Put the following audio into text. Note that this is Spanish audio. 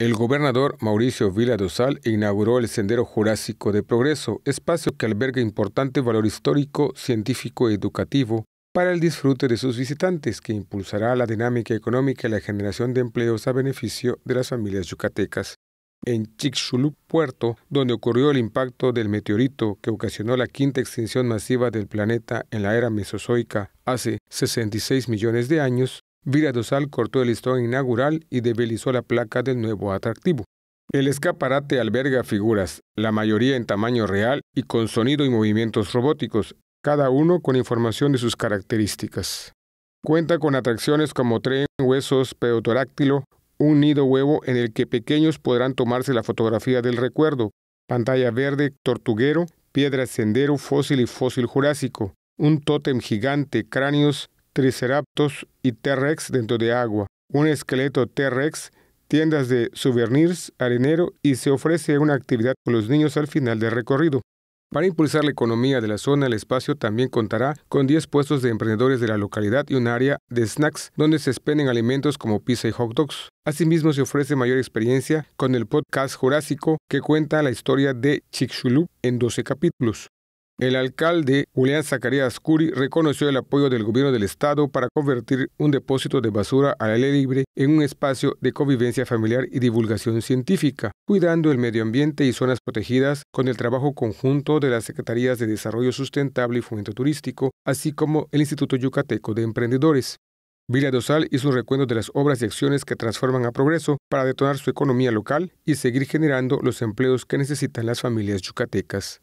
El gobernador Mauricio Vila Dosal inauguró el Sendero Jurásico de Progreso, espacio que alberga importante valor histórico, científico y educativo para el disfrute de sus visitantes, que impulsará la dinámica económica y la generación de empleos a beneficio de las familias yucatecas. En Chicxulub, Puerto, donde ocurrió el impacto del meteorito que ocasionó la quinta extinción masiva del planeta en la era mesozoica hace 66 millones de años, Vira cortó el listón inaugural y debilizó la placa del nuevo atractivo. El escaparate alberga figuras, la mayoría en tamaño real y con sonido y movimientos robóticos, cada uno con información de sus características. Cuenta con atracciones como tren, huesos, pedotoráctilo, un nido huevo en el que pequeños podrán tomarse la fotografía del recuerdo, pantalla verde, tortuguero, piedra sendero, fósil y fósil jurásico, un tótem gigante, cráneos, Triceratops y T-Rex dentro de agua, un esqueleto T-Rex, tiendas de souvenirs, arenero y se ofrece una actividad con los niños al final del recorrido. Para impulsar la economía de la zona, el espacio también contará con 10 puestos de emprendedores de la localidad y un área de snacks donde se expenden alimentos como pizza y hot dogs. Asimismo, se ofrece mayor experiencia con el podcast Jurásico que cuenta la historia de Chicxulub en 12 capítulos. El alcalde Julián Zacarías Curi reconoció el apoyo del gobierno del estado para convertir un depósito de basura al aire libre en un espacio de convivencia familiar y divulgación científica, cuidando el medio ambiente y zonas protegidas con el trabajo conjunto de las Secretarías de Desarrollo Sustentable y Fomento Turístico, así como el Instituto Yucateco de Emprendedores. Villa Dosal hizo un recuento de las obras y acciones que transforman a progreso para detonar su economía local y seguir generando los empleos que necesitan las familias yucatecas.